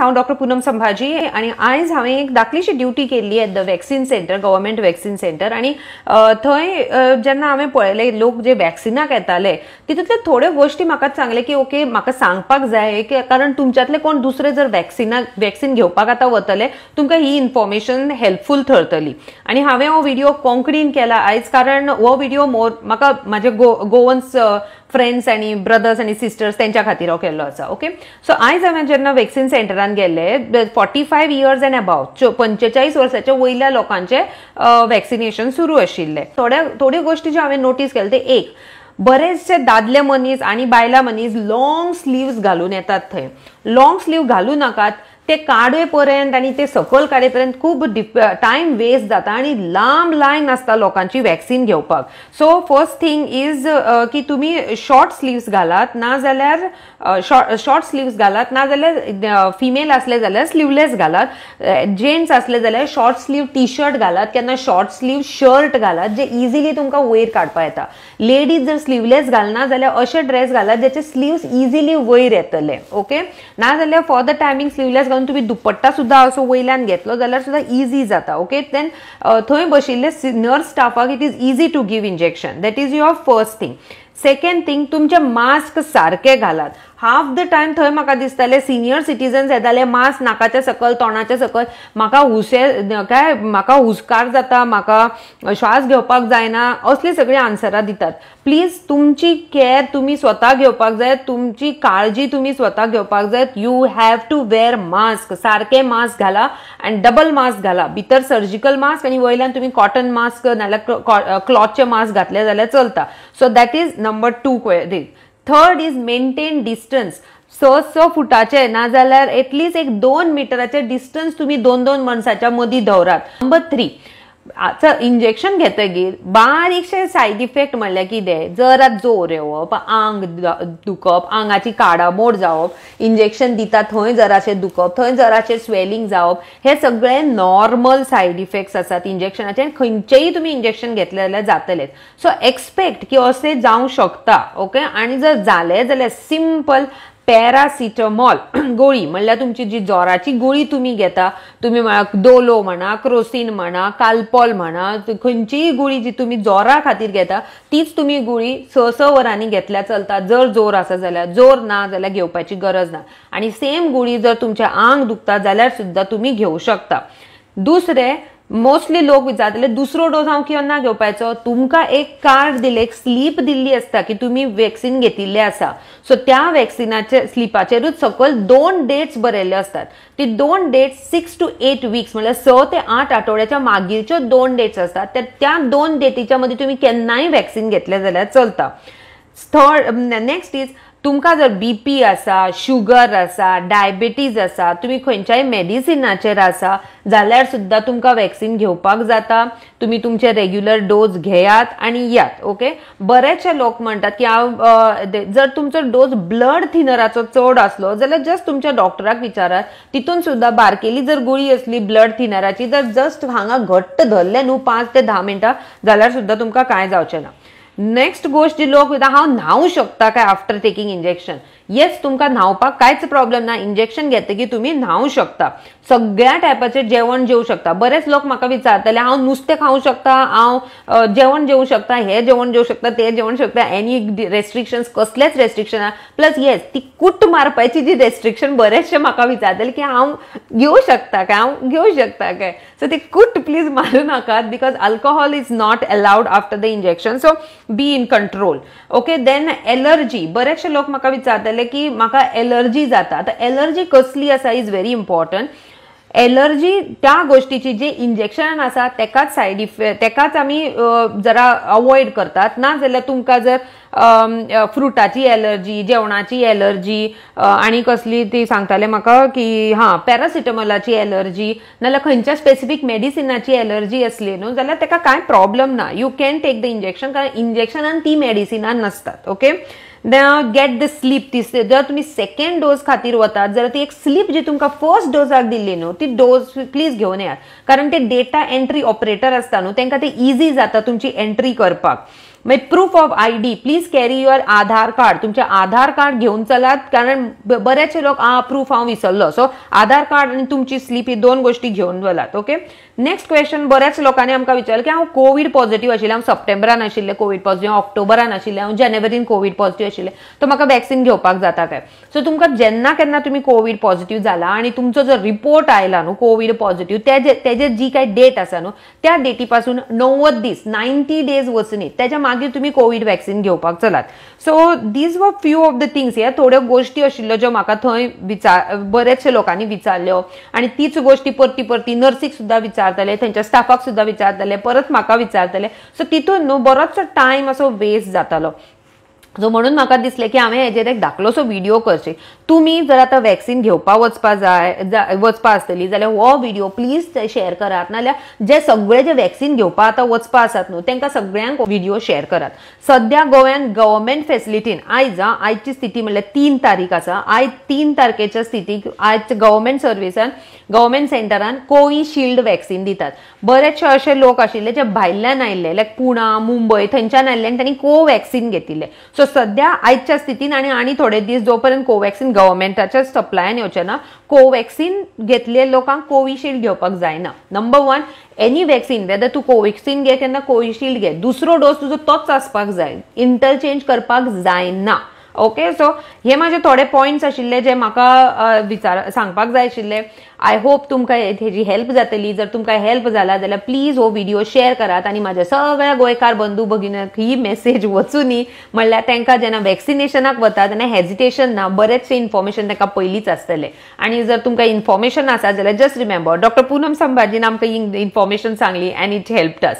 हांव डॉक्टर पूनम संभाजी आणि आयज हांवें एक धाकलीशी ड्युटी केल्ली at the vaccine centre government vaccine centre आणि थंय जेन्ना हांवें पळयले लोक जे वॅक्सिनाक येताले तितूंतले थोड्यो गोश्टी म्हाका सांगले की ओके म्हाका सांगपाक जाय की कारण तुमच्यातले कोण दुसरे जर वॅक्सिना वॅक्सिन घेवपाक आतां वतले तुमकां ही इन्फॉर्मेशन हेल्पफूल ठरतली आनी हांवें हो व्हिडिओ कोंकणीन केला आयज कारण हो व्हिडिओ मोर म्हाका म्हाजे गो गोवन्स फ्रेंड्स आनी ब्रदर्स आनी सिस्टर्स तेंच्या खातीर हांव हो केल्लो आसा ओके सो आयज हांवें जेन्ना वॅक्सिन सेंटरान गेले forty five years and above पंचेचाळीस वर्साच्या वयल्या लोकांचे वॅक्सिनेशन सुरू आशिल्ले थोड्या थोड्यो गोष्टी ज्यो हांवें नोटीस केले ते एक बरेचशे दादले मनीस आणि बायला मनीस लॉंग स्लीव्स घालून येतात थंय लाँग स्लीव घालू नाकात ते काडवेपर्यंत आणि ते सकल काडेपर्यंत खूप डिप वेस्ट जाता आणि लांब लाईन असता लोकांची वॅक्सिन घेवपाक सो फर्स्ट थिंग इज की तुम्ही शॉर्ट स्लीव्स घालात ना जाल्यार शॉर्ट स्लीव्स घालात ना जाल्यार फिमेल आसले जाल्यार स्लीवलेस घालात जेंट्स आसले जाल्यार शॉर्ट स्लीव टी शर्ट घालात केन्ना शॉर्ट स्लीव शर्ट घालात जे इजिली तुमकां वयर काडपा येता लेडीज जर स्लीवलेस घालना जाल्यार अशे ड्रेस घालात जेचे स्लीव्स इजिली वयर येतले ओके ना जाल्यार फॉर द टायमिंग स्लिवलेस घालून तुम्ही दुपट्टा सुद्धा असो वयल्यान घेतलो जाल्यार सुद्धा इजी जाता ओके देन थंय बशिल्ले नर्स स्टाफाक it is easy to give injection that is your first thing second thing तुमचे मास्क सारखे घालात हाफ द टायम थंय म्हाका दिसताले सिनियर सिटीजन्स येताले मास्क नाकाचे सकल तोंडाच्या सकल म्हाका हुसे काय म्हाका हुस्कार जाता म्हाका श्वास घेवपाक जायना असली सगळीं आन्सरां दितात प्लीज तुमची केअर तुम्ही स्वता घेवपाक जाय तुमची काळजी तुम्ही स्वता घेवपाक जाय you have to wear mask सारकें मास्क घाला आनी डबल मास्क घाला भितर सर्जिकल मास्क आणि वयल्यान तुमी कॉटन मास्क नाल्यार क्लॉथचे मास्क घातले जाल्यार चलता so that is number two query third is maintain distance स स फुटाचे ना जाल्यार एटलीस्ट एक दोन मिटराचे डिस्टन्स तुम्ही दोन दोन मनसाच्या मदीं दवरात नंबर थ्री आता इंजेक्शन घेतगीर बारीकशे सायड इफेक्ट म्हणल्यार कितें जरा जोर येवप आंग दुखप आंगाची काडामोड जावप इंजेक्शन दिता थंय जराशें दुखप थंय जराशें स्वेलिंग जावप हे सगळे नॉर्मल सायड इफेक्ट्स आसात इंजेक्शनाचे खंयचेय तुमी इंजेक्शन घेतले जाल्यार जातलेच सो एक्सपेक्ट की असे जावंक शकता ओके आनी जर जालें जाल्यार सिंपल पॅरासिटमॉल गोळी म्हणल्यार तुमची जी जोराची गोळी तुम्ही घेता तुमी दोलो म्हणा क्रोसिन म्हणा काल्पॉल म्हणा खंयचीय गोळी जी तुम्ही जोरा खातीर घेता तीच तुम्ही गोळी स स वरांनी घेतल्यार चलता जर जोर आसा जाल्यार जोर ना जाल्यार घेवपाची गरज ना आणि सेम गोळी जर तुमचें आंग दुखता जाल्यार सुद्धा तुम्ही घेऊ शकता दुसरे मोस्टली लोक विचारतले दुसरो डोस हांव किंवा ना घेवपाचो तुमकां एक कार्ड दिले एक स्लीप दिल्ली आसता की तुम्ही वॅक्सिन घेतिल्ले आसा सो त्या वॅक्सिनाचे स्लिपाचेरूच सकयल दोन डेट्स बरेले असतात ती दोन dates six to eight weeks म्हणजे स ते आठ आठवड्याच्या मागीरच्यो दोन डेट्स असतात तर त्या दोन डेटीच्या मदीं तुमी केन्नाय वॅक्सिन घेतलें जाल्यार चलता थर्ड नेक्स्ट इज तुमकां जर बी पी आसा शुगर आसा डायबिटीज आसा तुमी खंयच्याय मेडिसिनाचेर आसा जाल्यार सुद्दां तुमकां वॅक्सिन घेवपाक जाता तुमी तुमचे रेग्युलर डोस घेयात आनी यात ओके बरेचशे लोक म्हणटात की हांव जर तुमचो डोस ब्लड थिनराचो चड आसलो जाल्यार जस्ट तुमच्या डॉक्टराक विचारात तितून सुद्दां बारकेली जर गुळी असली ब्लड थिनराची जर जस्ट हांगा घट्ट धरले न्हू पांच ते धा मिनटां जाल्यार सुद्दां तुमकां कांय जावचें ना नेक्स्ट गोष्ट जी लोक हांव न्हावू शकता काय आफ्टर टेकिंग इंजेक्शन येस तुमका न्हावपाक कांयच प्रॉब्लेम ना इंजेक्शन घेतकीर की तुम्ही न्हावू शकता सगळ्या टायपाचे जेवण जेवू शकता बरेच लोक म्हाका विचारताले हांव नुस्तें खाऊ शकता हांव जेवण जेवू शकता हे जेवण जेवू शकता ते जेवण शकता एनी रेस्ट्रिक्शन कसलेच रेस्ट्रिक्शन प्लस येस ती कुट मारपाची जी रेस्ट्रिक्शन बरेचशे म्हाका विचारताले की हांव घेऊ शकता काय हांव घेऊ शकता काय सो ती कुट प्लीज मारू नाकात because alcohol is not allowed after the injection so be in control okay then allergy बरेचशे लोक म्हाका विचारताले की म्हाका एलर्जी जाता आता एलर्जी कसली असा इज व्हेरी इम्पॉर्टंट एलर्जी त्या गोष्टीची जे इंजेक्शन आसा तेकाच साईड इफेक्ट तेकाच आम्ही जरा अवॉइड करतात ना जाल्यार तुमकां जर फ्रुटाची एलर्जी जेवणाची एलर्जी आणि कसली ती सांगताले म्हाका की हां पॅरासिटमॉलाची एलर्जी नाजाल्यार खंयच्या स्पेसिफिक मेडिसिनाची एलर्जी असली न्हू जाल्यार तेका कांय प्रॉब्लम ना you can take the injection कारण इंजेक्शनान ती मेडिसिनान नसतात ओके गेट द स्लीप ती जर तुम्ही सेकंड डोस खातीर वतात जर ती एक स्लीप जी तुमकां फर्स्ट डोसाक दिल्ली न्हू ती डोस प्लीज घेवन येयात कारण ते डेटा एंट्री ऑपरेटर आसता न्हू तांकां ते इजी जाता तुमची एंट्री करपाक मग proof of I D please carry your Aadhaar card तुमचे आधार कार्ड घेऊन चलात कारण बरेचशे लोक आ प्रूफ हा विसरलो सो आधार कार्ड आणि तुमची स्लीप ही दोन गोष्टी घेऊन चलात ओके नेक्स्ट क्वेश्चन बऱ्याच लोकांनी आमकां विचारलें की हांव कोविड पॉझिटिव्ह आशिल्लें हांव सप्टेंबरान आशिल्लें कोविड पॉझिटिव्ह ऑक्टोबरान आशिल्लें हांव जानेवारीन कोविड पॉझिटिव्ह आशिल्लें तो म्हाका वॅक्सिन घेवपाक जाता काय सो तुमकां जेन्ना केन्ना तुमी कोविड पॉझिटिव्ह झाला आणि तुमचो जो रिपोर्ट आयला न्हू कोविड पॉझिटिव्ह तेजे जी काय डेट आसा न्हू त्या डेटी पासून णव्वद दीस नायन्टी डेज वचनी तेज्या मागीर तुम्ही कोविड वॅक्सिन घेवपाक चलात so these are few of the things ह्या थोड्यो गोश्टी आशिल्ल्यो ज्यो म्हाका थंय विचार बरेचशे लोकांनी विचारल्यो आणि तीच गोष्टी परती परती नर्सीक सुद्धा विचारताले त्यांच्या स्टाफाक सुद्धा विचारताले परत म्हाका विचारताले सो तितून न्हू बरोचसो टायम असो वेस्ट जातालो सो म्हणून म्हाका दिसले की हांवें हेजेर एक धाकलोसो व्हिडिओ करचे तुमी जर आतां वॅक्सिन घेवपा वचपा जाय वचपा आसतली जाल्यार हो व्हिडिओ प्लीज शेअर करात नाजाल्यार जे सगळे जे वॅक्सिन घेवपा आतां वचपा आसात न्हू तांकां सगळ्यांक व्हिडिओ शेअर करात सध्या गोंयान गव्हर्मेंट फेसिलिटीन आयज आयची स्थिती म्हणल्यार तीन तारीख आसा आयज तीन तारखेच्या स्थितीक आयज गव्हर्मेंट सर्विसान गव्हर्मेंट सेंटरान कोविशिल्ड वॅक्सिन दितात बरेचशे अशे लोक आशिल्ले जे भायल्यान आयिल्ले लायक पुणा मुंबय थंयच्यान आयिल्ले आनी तांणी कोवॅक्सिन घेतिल्ले सो सध्या आयच्या स्थितीन आणि आनी थोडे दिस जोपर्यंत कोवॅक्सिन गव्हर्मेंटाच्या सप्लायन ना कोवॅक्सिन घेतले लोकांक कोविशिल्ड घेवपाक जायना number one any vaccine whether तू कोवॅक्सिन घे केन्ना कोविशिल्ड घे दुसरो डोस तुजो तोच आसपाक जाय इंटरचेंज करपाक जायना ओके सो हे माझे थोडे पॉइंट्स आशिल्ले जे म्हाका विचार सांगपाक जाय आशिल्ले आय होप तुमकां हेजी हेल्प जातली जर तुमकां हेल्प जाला जाल्यार प्लीज हो व्हिडिओ शेअर करात आनी म्हाज्या सगळ्या गोंयकार बंधू भगिनीक ही मेसेज वचूं न्ही म्हणल्यार तांकां जेन्ना वॅक्सिनेशनाक वता तेन्ना हेजिटेशन ना बरेचशे इन्फॉर्मेशन तांकां पयलींच आसतलें आनी जर तुमकां इन्फॉर्मेशन आसा जाल्यार जस्ट रिमेंबर डॉक्टर पूनम संभाजीन आमकां इन्फॉर्मेशन सांगली अँड इट हेल्प अस